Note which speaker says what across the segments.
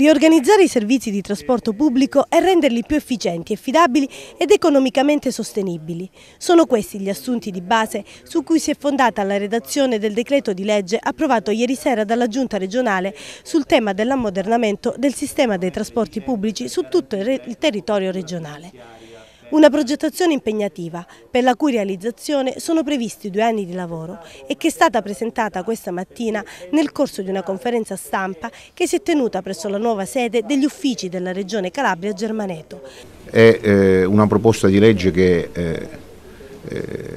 Speaker 1: Riorganizzare i servizi di trasporto pubblico e renderli più efficienti, affidabili ed economicamente sostenibili. Sono questi gli assunti di base su cui si è fondata la redazione del decreto di legge approvato ieri sera dalla Giunta regionale sul tema dell'ammodernamento del sistema dei trasporti pubblici su tutto il territorio regionale. Una progettazione impegnativa, per la cui realizzazione sono previsti due anni di lavoro e che è stata presentata questa mattina nel corso di una conferenza stampa che si è tenuta presso la nuova sede degli uffici della Regione Calabria Germaneto.
Speaker 2: È eh, una proposta di legge che eh, eh,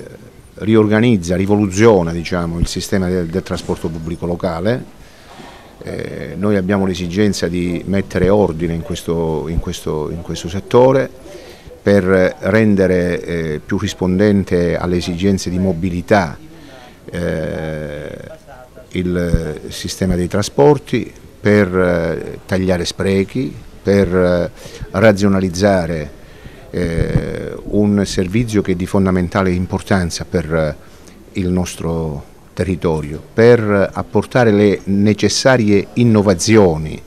Speaker 2: riorganizza, rivoluziona diciamo, il sistema del, del trasporto pubblico locale. Eh, noi abbiamo l'esigenza di mettere ordine in questo, in questo, in questo settore per rendere eh, più rispondente alle esigenze di mobilità eh, il sistema dei trasporti, per eh, tagliare sprechi, per eh, razionalizzare eh, un servizio che è di fondamentale importanza per eh, il nostro territorio, per apportare le necessarie innovazioni,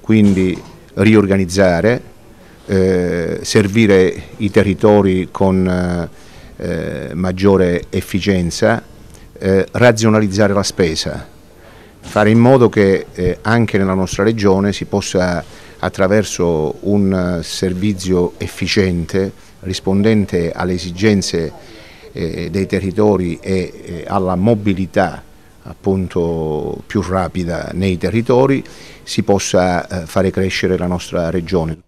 Speaker 2: quindi riorganizzare, eh, servire i territori con eh, eh maggiore efficienza, eh, razionalizzare la spesa, fare in modo che eh, anche nella nostra regione si possa attraverso un servizio efficiente rispondente alle esigenze dei territori e alla mobilità appunto più rapida nei territori si possa fare crescere la nostra regione.